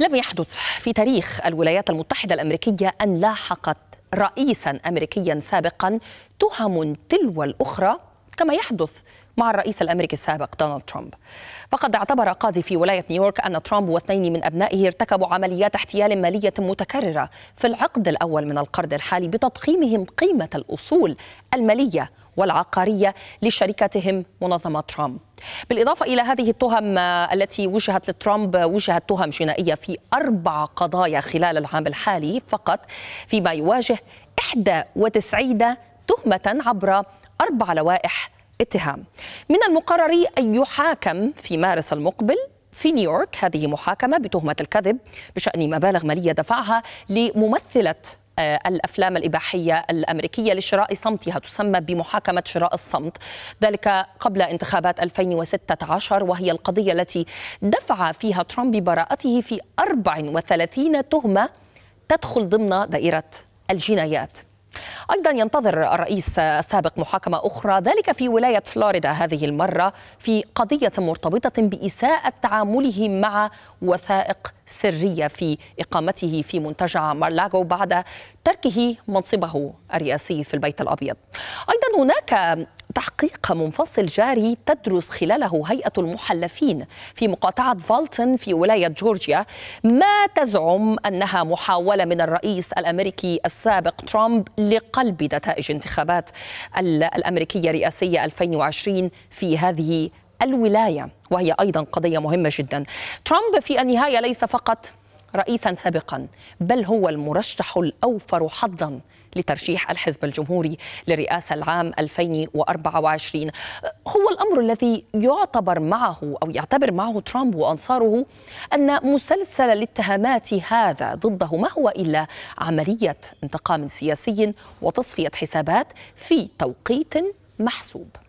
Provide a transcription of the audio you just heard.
لم يحدث في تاريخ الولايات المتحدة الأمريكية أن لاحقت رئيسا أمريكيا سابقا تهم تلو الأخرى كما يحدث مع الرئيس الامريكي السابق دونالد ترامب. فقد اعتبر قاضي في ولايه نيويورك ان ترامب واثنين من ابنائه ارتكبوا عمليات احتيال ماليه متكرره في العقد الاول من القرن الحالي بتضخيمهم قيمه الاصول الماليه والعقاريه لشركتهم منظمه ترامب. بالاضافه الى هذه التهم التي وجهت لترامب وجهت تهم جنائيه في اربع قضايا خلال العام الحالي فقط فيما يواجه 91 تهمه عبر أربع لوائح اتهام من المقرر أن يحاكم في مارس المقبل في نيويورك هذه محاكمة بتهمة الكذب بشأن مبالغ مالية دفعها لممثلة آه، الافلام الاباحيه الامريكيه لشراء صمتها تسمى بمحاكمه شراء الصمت ذلك قبل انتخابات 2016 وهي القضيه التي دفع فيها ترامب براءته في 34 تهمه تدخل ضمن دائره الجنايات أيضا ينتظر الرئيس السابق محاكمة أخرى ذلك في ولاية فلوريدا هذه المرة في قضية مرتبطة بإساءة تعامله مع وثائق سرية في إقامته في منتجع مارلاغو بعد تركه منصبه الرئاسي في البيت الأبيض أيضا هناك تحقيق منفصل جاري تدرس خلاله هيئة المحلفين في مقاطعة فالتن في ولاية جورجيا ما تزعم أنها محاولة من الرئيس الأمريكي السابق ترامب لقلب نتائج انتخابات الأمريكية الرئاسية 2020 في هذه الولاية وهي أيضا قضية مهمة جدا ترامب في النهاية ليس فقط رئيسا سابقا بل هو المرشح الأوفر حظا لترشيح الحزب الجمهوري للرئاسة العام 2024 هو الأمر الذي يعتبر معه أو يعتبر معه ترامب وأنصاره أن مسلسل الاتهامات هذا ضده ما هو إلا عملية انتقام سياسي وتصفية حسابات في توقيت محسوب